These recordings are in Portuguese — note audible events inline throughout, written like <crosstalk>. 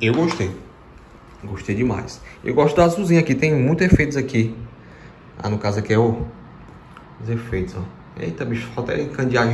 Eu gostei. Gostei demais. Eu gosto da azulzinha aqui. Tem muitos efeitos aqui. Ah, no caso aqui é o... Os efeitos, ó. Eita, bicho. Falta encandear,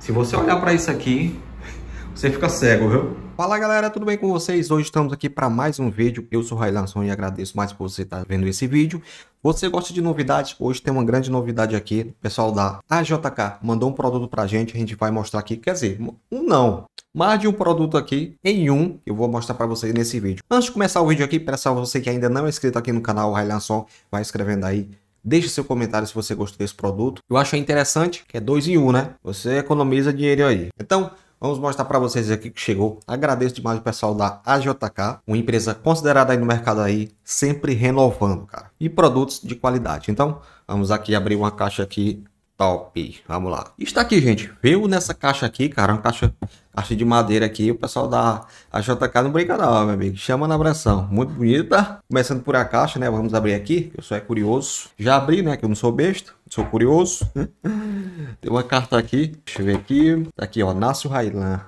Se você olhar pra isso aqui, <laughs> você fica cego, viu? Fala, galera. Tudo bem com vocês? Hoje estamos aqui para mais um vídeo. Eu sou o Railanson e agradeço mais por você estar vendo esse vídeo. Você gosta de novidades? Hoje tem uma grande novidade aqui. O pessoal da AJK mandou um produto pra gente. A gente vai mostrar aqui. Quer dizer, um não mais de um produto aqui em um que eu vou mostrar para vocês nesse vídeo. Antes de começar o vídeo aqui, peço a você que ainda não é inscrito aqui no canal Railan Som, vai escrevendo aí Deixe seu comentário se você gostou desse produto. Eu acho interessante, que é dois em um, né? Você economiza dinheiro aí. Então, Vamos mostrar para vocês aqui que chegou. Agradeço demais o pessoal da AJK, uma empresa considerada aí no mercado aí, sempre renovando, cara. E produtos de qualidade. Então, vamos aqui abrir uma caixa aqui top. Vamos lá. Está aqui, gente. Viu nessa caixa aqui, cara? Uma caixa, caixa de madeira aqui. O pessoal da a JK não brinca não, meu amigo. Chama na abração. Muito bonita. Começando por a caixa, né? Vamos abrir aqui. Eu só é curioso. Já abri, né? Que eu não sou besta. Sou curioso. <laughs> Tem uma carta aqui. Deixa eu ver aqui. Tá aqui, ó. Nácio Railan.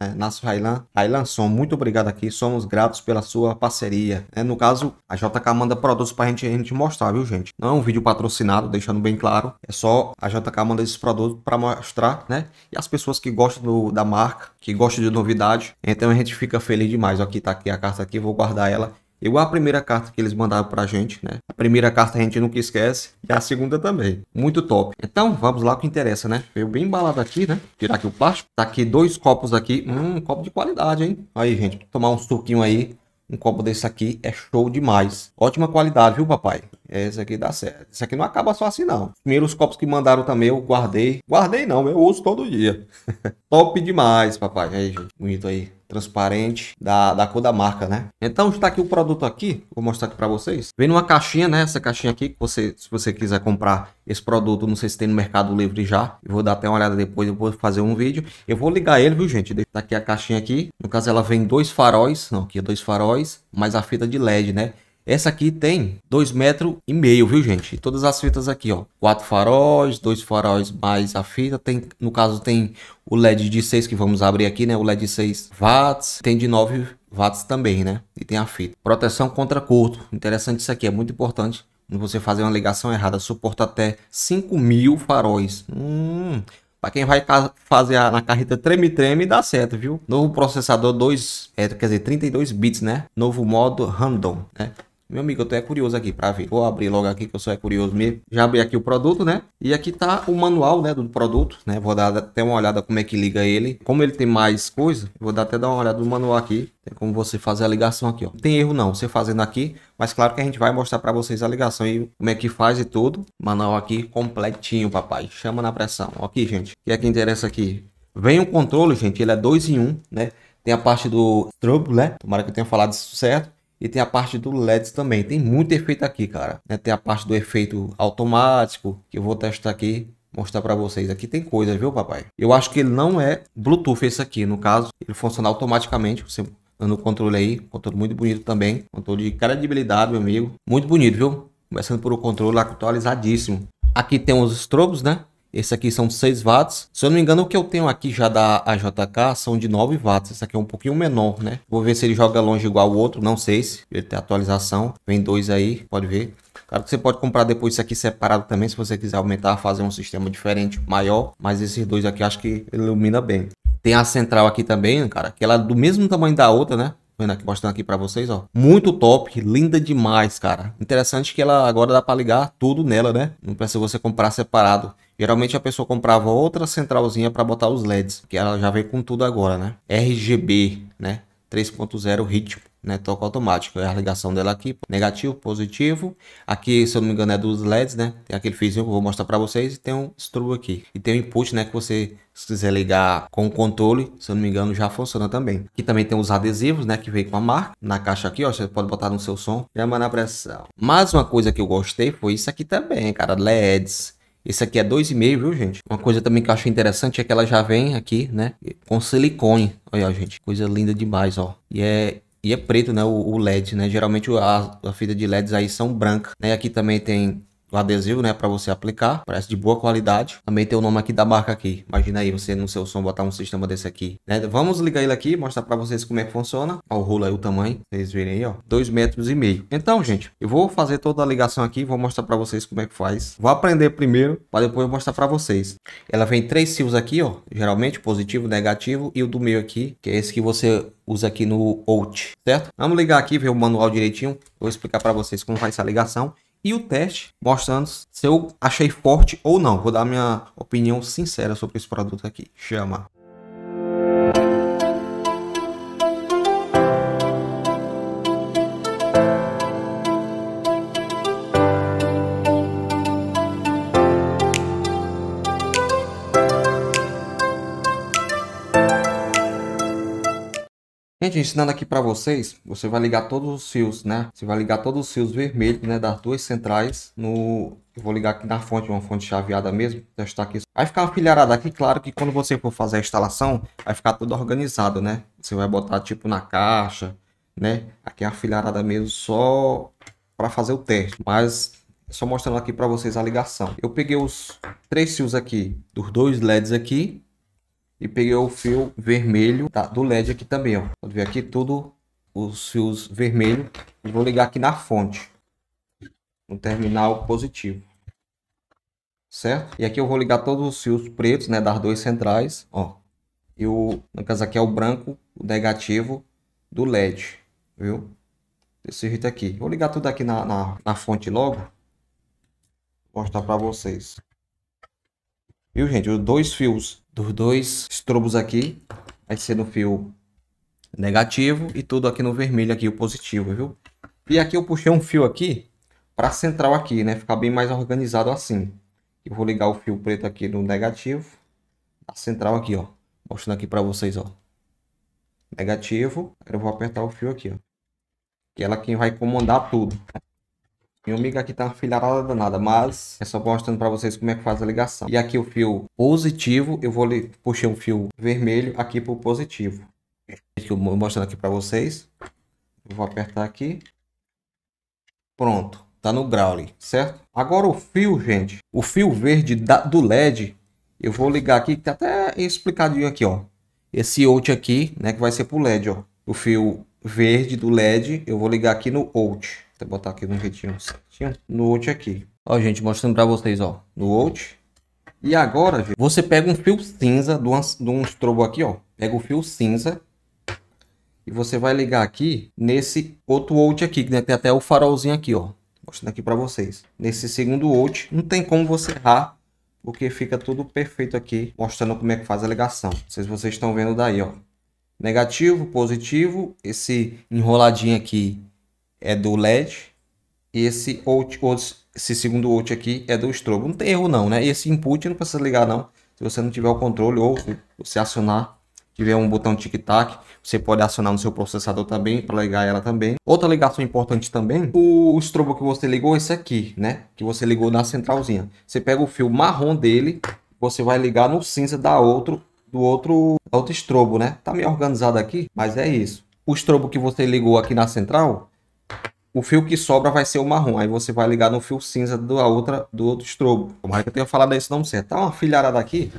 É, Nasso Railan. Railan Som, muito obrigado aqui. Somos gratos pela sua parceria. É, no caso, a JK manda produtos pra gente, a gente mostrar, viu, gente? Não é um vídeo patrocinado, deixando bem claro. É só a JK manda esses produtos para mostrar, né? E as pessoas que gostam do, da marca, que gostam de novidade. Então a gente fica feliz demais. Aqui tá aqui a carta aqui, vou guardar ela Igual a primeira carta que eles mandaram pra gente, né? A primeira carta a gente nunca esquece e a segunda também. Muito top. Então, vamos lá o que interessa, né? Veio bem embalado aqui, né? Tirar aqui o plástico. Tá aqui dois copos aqui. Hum, copo de qualidade, hein? Aí, gente, tomar um suquinho aí. Um copo desse aqui é show demais. Ótima qualidade, viu, papai? Esse é, aqui dá certo. Esse aqui não acaba só assim, não. Primeiro, os copos que mandaram também eu guardei. Guardei não, eu uso todo dia. <laughs> Top demais, papai. Aí, gente. Bonito aí. Transparente. Da, da cor da marca, né? Então, está aqui o produto aqui. Vou mostrar aqui para vocês. Vem numa caixinha, né? Essa caixinha aqui. Que você, se você quiser comprar esse produto, não sei se tem no Mercado Livre já. Eu vou dar até uma olhada depois. Eu vou fazer um vídeo. Eu vou ligar ele, viu, gente? Está aqui a caixinha aqui. No caso, ela vem dois faróis. Não, aqui é dois faróis. Mais a fita de LED, né? Essa aqui tem 2,5 metros e meio, viu gente? Todas as fitas aqui, ó. Quatro faróis, dois faróis mais a fita. Tem, no caso tem o LED de 6 que vamos abrir aqui, né? O LED de 6 watts. Tem de 9 watts também, né? E tem a fita. Proteção contra curto. Interessante isso aqui, é muito importante. Quando você fazer uma ligação errada, suporta até 5 mil faróis. Hum... Para quem vai fazer a, na carreta treme-treme, dá certo, viu? Novo processador 2, é, quer dizer, 32 bits, né? Novo modo random, né? Meu amigo, eu tô é curioso aqui para ver. Vou abrir logo aqui que eu só é curioso mesmo. Já abri aqui o produto, né? E aqui tá o manual, né, do produto, né? Vou dar até uma olhada como é que liga ele. Como ele tem mais coisa, vou dar até dar uma olhada no manual aqui. Tem como você fazer a ligação aqui, ó. Não tem erro não, você fazendo aqui, mas claro que a gente vai mostrar para vocês a ligação e como é que faz e tudo. Manual aqui completinho, papai. Chama na pressão. Aqui, gente. O que é que interessa aqui? Vem o controle, gente, ele é 2 em 1, um, né? Tem a parte do strobo, né? Tomara que eu tenha falado isso certo. E tem a parte do LEDs também. Tem muito efeito aqui, cara. Né, tem a parte do efeito automático, que eu vou testar aqui mostrar para vocês. Aqui tem coisa, viu, papai? Eu acho que ele não é Bluetooth esse aqui, no caso. Ele funciona automaticamente, você dando o controle aí. Controle muito bonito também. Controle de credibilidade, meu amigo. Muito bonito, viu? Começando por o controle atualizadíssimo. Aqui tem os estrobos, né? Esse aqui são 6 watts. Se eu não me engano, o que eu tenho aqui já da AJK são de 9 watts. Esse aqui é um pouquinho menor, né? Vou ver se ele joga longe igual o outro. Não sei se ele tem atualização. Vem dois aí, pode ver. Claro que você pode comprar depois isso aqui separado também, se você quiser aumentar, fazer um sistema diferente, maior. Mas esses dois aqui acho que ilumina bem. Tem a central aqui também, cara, que ela é do mesmo tamanho da outra, né? vendo aqui, mostrando aqui para vocês, ó. Muito top, linda demais, cara. Interessante que ela agora dá para ligar tudo nela, né? Não precisa você comprar separado. Geralmente a pessoa comprava outra centralzinha para botar os LEDs, que ela já vem com tudo agora, né? RGB, né? 3.0 ritmo, né? Toca automático. É a ligação dela aqui, negativo, positivo. Aqui, se eu não me engano, é dos LEDs, né? Tem aquele fiozinho que eu vou mostrar para vocês e tem um strobo aqui. E tem um input, né? Que você, se quiser ligar com o controle, se eu não me engano, já funciona também. Aqui também tem os adesivos, né? Que vem com a marca. Na caixa aqui, ó, você pode botar no seu som. Chama na pressão. Mais uma coisa que eu gostei foi isso aqui também, cara. LEDs esse aqui é 2,5, viu, gente? Uma coisa também que eu achei interessante é que ela já vem aqui, né? Com silicone. Olha, gente. Coisa linda demais, ó. E é e é preto, né? O, LED, né? Geralmente a, a fita de LEDs aí são brancas, né? Aqui também tem o adesivo, né, para você aplicar. Parece de boa qualidade. Também tem o nome aqui da marca aqui. Imagina aí você no seu som botar um sistema desse aqui, né? Vamos ligar ele aqui, mostrar para vocês como é que funciona. Ó, o rolo aí o tamanho, vocês verem aí, ó, dois metros e meio. Então, gente, eu vou fazer toda a ligação aqui, vou mostrar para vocês como é que faz. Vou aprender primeiro, para depois mostrar para vocês. Ela vem três fios aqui, ó, geralmente positivo, negativo e o do meio aqui, que é esse que você usa aqui no out, certo? Vamos ligar aqui, ver o manual direitinho. Vou explicar para vocês como faz essa ligação e o teste mostrando se eu achei forte ou não. Vou dar minha opinião sincera sobre esse produto aqui. Chama. Gente, ensinando aqui para vocês, você vai ligar todos os fios, né? Você vai ligar todos os fios vermelhos, né, das duas centrais no eu vou ligar aqui na fonte, uma fonte chaveada mesmo, testar aqui. Vai ficar afilharado aqui, claro que quando você for fazer a instalação, vai ficar tudo organizado, né? Você vai botar tipo na caixa, né? Aqui é afilharada mesmo só para fazer o teste, mas só mostrando aqui para vocês a ligação. Eu peguei os três fios aqui, dos dois LEDs aqui, e peguei o fio vermelho tá, do LED aqui também, ó. Pode ver aqui tudo os fios vermelhos e vou ligar aqui na fonte, no terminal positivo. Certo? E aqui eu vou ligar todos os fios pretos, né, das duas centrais, ó. E o, no caso aqui é o branco, o negativo do LED, viu? Desse jeito aqui. Vou ligar tudo aqui na, na, na fonte logo. Vou mostrar para vocês. Viu, gente? Os dois fios dos dois estrobos aqui vai ser no fio negativo e tudo aqui no vermelho aqui, o positivo, viu? E aqui eu puxei um fio aqui para central aqui, né? Ficar bem mais organizado assim. Eu vou ligar o fio preto aqui no negativo. A central aqui, ó. Mostrando aqui para vocês, ó. Negativo. Eu vou apertar o fio aqui, ó. Que é ela é quem vai comandar tudo. Meu amigo aqui tá uma filharada danada, mas é só mostrando para vocês como é que faz a ligação. E aqui o fio positivo, eu vou puxar um fio vermelho aqui pro positivo. Eu mostrando aqui para vocês. Eu vou apertar aqui. Pronto, tá no grau ali, certo? Agora o fio, gente, o fio verde da, do LED, eu vou ligar aqui, tá até explicadinho aqui, ó. Esse out aqui, né, que vai ser pro LED, ó. O fio verde do LED, eu vou ligar aqui no out. Vou botar aqui no jeitinho certinho. No out aqui. Ó, gente, mostrando pra vocês, ó. No out. E agora, gente, você pega um fio cinza de, uma, de um strobo aqui, ó. Pega o fio cinza. E você vai ligar aqui nesse outro out aqui. Que tem até o farolzinho aqui, ó. Mostrando aqui pra vocês. Nesse segundo out. Não tem como você errar porque fica tudo perfeito aqui, mostrando como é que faz a ligação. Não sei se vocês estão vendo daí, ó. Negativo, positivo, esse enroladinho aqui é do LED. Esse, out, esse segundo out aqui é do strobo. Não tem erro não, né? Esse input não precisa ligar não. Se você não tiver o controle ou se acionar, tiver um botão tic-tac, você pode acionar no seu processador também, para ligar ela também. Outra ligação importante também, o strobo que você ligou, esse aqui, né? Que você ligou na centralzinha. Você pega o fio marrom dele, você vai ligar no cinza da outro, do outro, outro estrobo, né? Tá meio organizado aqui, mas é isso. O strobo que você ligou aqui na central, o fio que sobra vai ser o marrom. Aí você vai ligar no fio cinza da outra, do outro estrobo. Tomara que eu tenha falado isso não certo. Tá uma filharada aqui,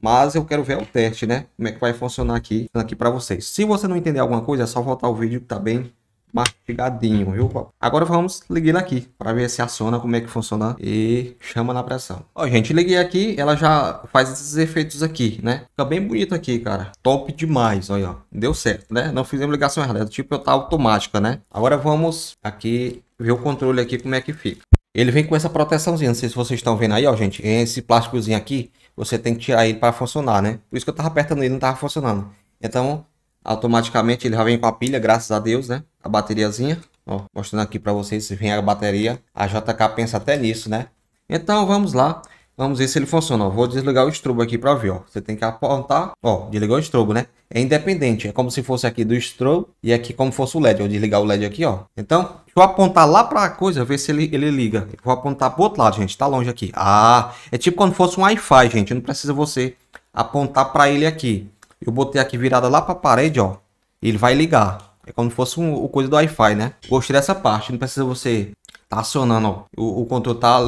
mas eu quero ver o teste, né? Como é que vai funcionar aqui, aqui para vocês. Se você não entender alguma coisa, é só voltar o vídeo que tá bem mastigadinho, viu? Agora vamos ligar aqui para ver se aciona, como é que funciona e chama na pressão. Ó, gente, liguei aqui, ela já faz esses efeitos aqui, né? Fica bem bonito aqui, cara. Top demais, olha, ó. Deu certo, né? Não fizemos ligação errada, é tipo eu tá automática, né? Agora vamos aqui ver o controle aqui como é que fica. Ele vem com essa proteçãozinha, não sei se vocês estão vendo aí, ó, gente. Esse plásticozinho aqui, você tem que tirar ele para funcionar, né? Por isso que eu tava apertando ele, não tava funcionando. Então, Automaticamente ele já vem com a pilha, graças a Deus, né? A bateriazinha. Ó, mostrando aqui para vocês se vem a bateria. A JK pensa até nisso, né? Então vamos lá. Vamos ver se ele funciona. vou desligar o estrobo aqui para ver. Ó. Você tem que apontar. Ó, desligar o estrobo, né? É independente. É como se fosse aqui do estrobo e aqui como fosse o LED. Vou desligar o LED aqui, ó. Então, deixa eu apontar lá para a coisa, ver se ele, ele liga. vou apontar para outro lado, gente. Tá longe aqui. Ah, é tipo quando fosse um Wi-Fi, gente. Não precisa você apontar para ele aqui. Eu botei aqui virada lá pra parede, ó. ele vai ligar. É como se fosse um, o coisa do Wi-Fi, né? Gostei dessa parte. Não precisa você tá acionando, ó. O, o controle tá,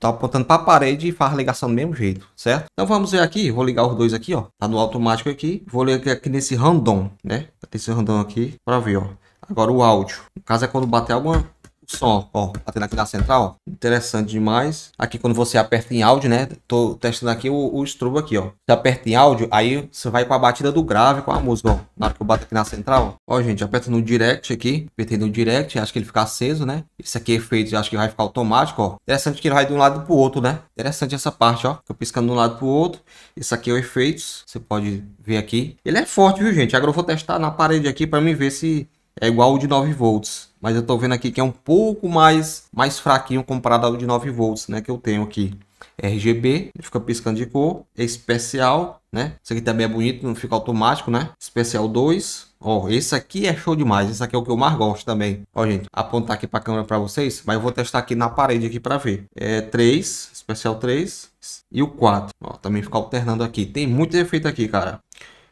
tá apontando pra parede e faz a ligação do mesmo jeito, certo? Então vamos ver aqui. Vou ligar os dois aqui, ó. Tá no automático aqui. Vou ligar aqui nesse random, né? Esse random aqui pra ver, ó. Agora o áudio. No caso é quando bater alguma o som, ó, batendo aqui na central, ó. Interessante demais. Aqui quando você aperta em áudio, né? Tô testando aqui o, o strobo aqui, ó. Você aperta em áudio, aí você vai com a batida do grave com a música, ó. Na hora que eu bato aqui na central, ó. gente, aperta no direct aqui. Apertei no direct, acho que ele fica aceso, né? Esse aqui é efeito, acho que vai ficar automático, ó. Interessante que ele vai de um lado pro outro, né? Interessante essa parte, ó. eu piscando de um lado pro outro. Esse aqui é o efeitos, você pode ver aqui. Ele é forte, viu, gente? Agora eu vou testar na parede aqui para me ver se é igual o de 9 volts. Mas eu estou vendo aqui que é um pouco mais, mais fraquinho comparado ao de 9 volts, né? Que eu tenho aqui. RGB, fica piscando de cor. É especial, né? Esse aqui também é bonito, não fica automático, né? Especial 2. Ó, esse aqui é show demais. Esse aqui é o que eu mais gosto também. Ó, gente, apontar aqui para a câmera para vocês. Mas eu vou testar aqui na parede aqui para ver. É 3, especial 3 e o 4. Ó, também fica alternando aqui. Tem muito efeito aqui, cara.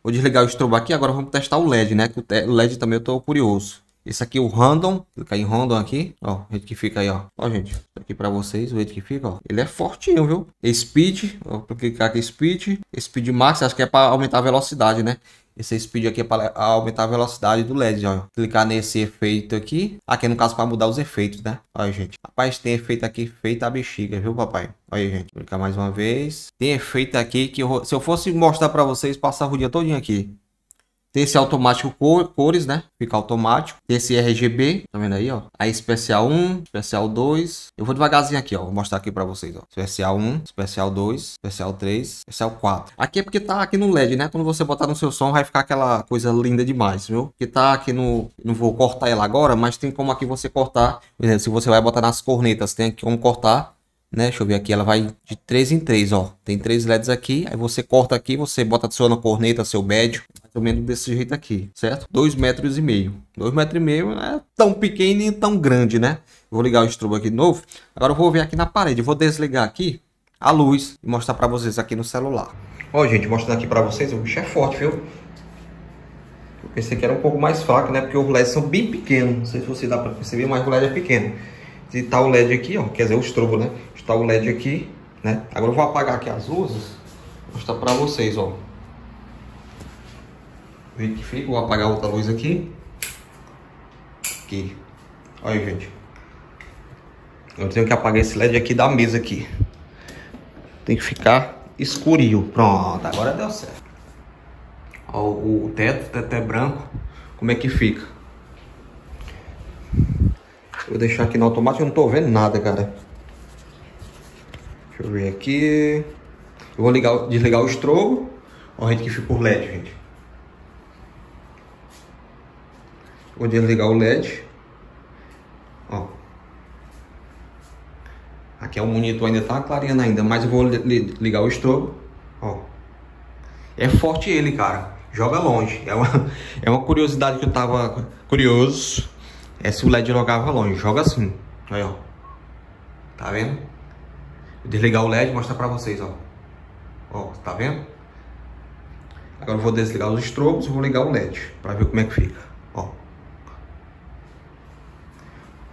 Vou desligar o strobo aqui, agora vamos testar o LED, né? Que o LED também eu tô curioso. Esse aqui é o random, clicar em random aqui, ó, o jeito que fica aí, ó. Ó, gente, aqui para vocês, o jeito que fica, ó. Ele é fortinho, viu? Speed, ó, clicar aqui speed, speed max, acho que é para aumentar a velocidade, né? Esse speed aqui é para aumentar a velocidade do LED, ó. Clicar nesse efeito aqui. Aqui no caso para mudar os efeitos, né? Olha, gente. Rapaz, tem efeito aqui feito a bexiga, viu, papai? Olha aí, gente. Clicar mais uma vez. Tem efeito aqui que eu... se eu fosse mostrar para vocês, passava o dia todinho aqui. Tem esse automático cor, cores, né? Fica automático. Tem esse RGB, tá vendo aí, ó? Aí especial 1, especial 2. Eu vou devagarzinho aqui, ó. Vou mostrar aqui pra vocês, ó. Especial 1, especial 2, especial 3, especial 4. Aqui é porque tá aqui no LED, né? Quando você botar no seu som, vai ficar aquela coisa linda demais, viu? Que tá aqui no... Não vou cortar ela agora, mas tem como aqui você cortar. Por exemplo, se você vai botar nas cornetas, tem aqui como cortar né? Deixa eu ver aqui, ela vai de 3 em 3, ó. Tem três LEDs aqui, aí você corta aqui, você bota sua corneta, seu médio, mais desse jeito aqui, certo? Dois metros e meio. dois metros e meio não é tão pequeno e tão grande, né? Vou ligar o estrobo aqui de novo. Agora eu vou ver aqui na parede, vou desligar aqui a luz e mostrar para vocês aqui no celular. Ó, gente, mostrando aqui para vocês, o bicho é forte, viu? Eu pensei que era um pouco mais fraco, né? Porque os LEDs são bem pequenos. Não sei se você dá para perceber, mas o LED é pequeno. E tá o LED aqui, ó. Quer dizer, o estrobo, né? Está o LED aqui, né? Agora eu vou apagar aqui as luzes. Mostrar para vocês, ó do que fica. Vou apagar outra luz aqui. Aqui. Olha aí, gente. Eu tenho que apagar esse LED aqui da mesa aqui. Tem que ficar escurinho. Pronto, agora deu certo. Ó, o teto, o teto é branco. Como é que fica? Vou deixar aqui no automático, eu não tô vendo nada, cara. Deixa eu ver aqui. Eu vou ligar, desligar o estrobo. Olha a gente que ficou LED, gente. Vou ligar o LED. Ó. Aqui é o monitor ainda tá clareando ainda, mas eu vou ligar o estrobo. Ó. É forte ele, cara. Joga longe. É uma, <laughs> é uma curiosidade que eu tava curioso. É se o LED jogava longe. Joga assim. Aí, ó. Tá vendo? Vou desligar o LED e mostrar pra vocês, ó. Ó, tá vendo? Agora eu vou desligar os estrobos e vou ligar o LED para ver como é que fica.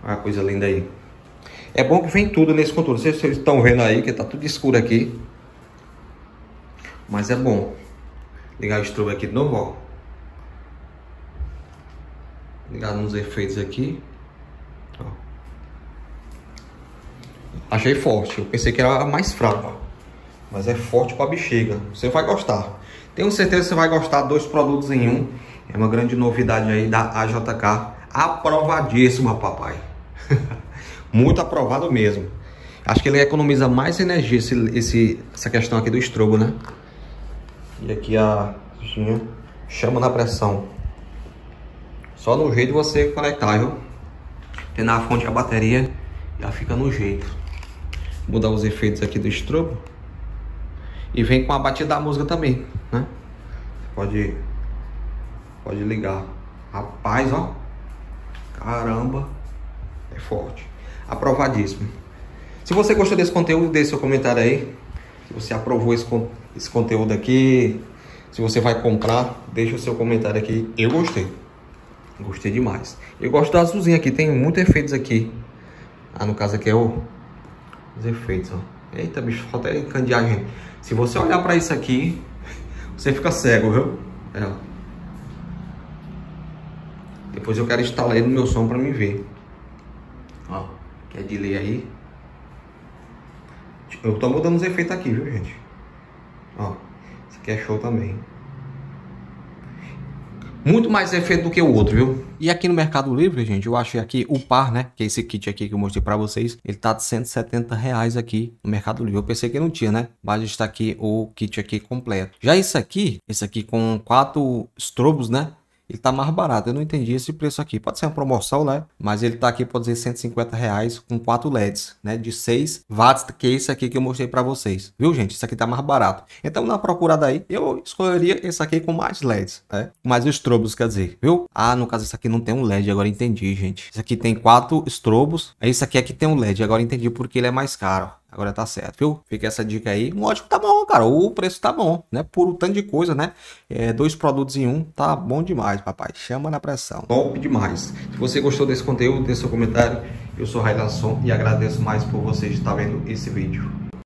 uma ah, coisa linda aí. É bom que vem tudo nesse contorno. Vocês estão vendo aí que tá tudo escuro aqui. Mas é bom. Ligar o strobo aqui de novo, ó. Ligar nos efeitos aqui. Ó. Achei forte. Eu pensei que era mais fraca. Mas é forte pra bexiga. Você vai gostar. Tenho certeza que você vai gostar. Dois produtos em um. É uma grande novidade aí da AJK. Aprovadíssima, papai. <laughs> Muito aprovado mesmo. Acho que ele economiza mais energia esse, esse, essa questão aqui do estrobo, né? E aqui a chama na pressão. Só no jeito você conectar, viu? Tem na fonte a bateria, já fica no jeito. Mudar os efeitos aqui do estrobo. E vem com a batida da música também, né? Pode, pode ligar. Rapaz, ó. Caramba. É forte. Aprovadíssimo. Se você gostou desse conteúdo, deixe seu comentário aí. Se você aprovou esse, esse conteúdo aqui, se você vai comprar, deixe o seu comentário aqui. Eu gostei. Gostei demais. Eu gosto da azulzinha aqui, tem muitos efeitos aqui. Ah, no caso aqui é o... Os efeitos, ó. Eita, bicho, falta candeagem. Se você olhar pra isso aqui, você fica cego, viu? É, Depois eu quero instalar ele no meu som pra me ver é de ler aí. Eu tô mudando os efeitos aqui, viu, gente? Ó, isso aqui é show também. Muito mais efeito do que o outro, viu? E aqui no Mercado Livre, gente, eu achei aqui o par, né? Que é esse kit aqui que eu mostrei pra vocês. Ele tá de 170 reais aqui no Mercado Livre. Eu pensei que não tinha, né? Mas está aqui o kit aqui completo. Já esse aqui, esse aqui com quatro estrobos, né? ele tá mais barato. Eu não entendi esse preço aqui. Pode ser uma promoção, né? Mas ele tá aqui, pode dizer, 150 reais com 4 LEDs, né? De 6 watts, que é esse aqui que eu mostrei para vocês. Viu, gente? Isso aqui tá mais barato. Então, na procurada aí, eu escolheria esse aqui com mais LEDs, né? Mais estrobos, quer dizer, viu? Ah, no caso, esse aqui não tem um LED, agora entendi, gente. Esse aqui tem 4 estrobos. Esse aqui aqui é tem um LED, agora entendi porque ele é mais caro. Agora tá certo, viu? Fica essa dica aí. Um ótimo tá bom, cara. O preço tá bom, né? Por um tanto de coisa, né? É, dois produtos em um, tá bom demais, papai. Chama na pressão. Top demais. Se você gostou desse conteúdo, deixe seu comentário. Eu sou Railan e agradeço mais por vocês estar vendo esse vídeo.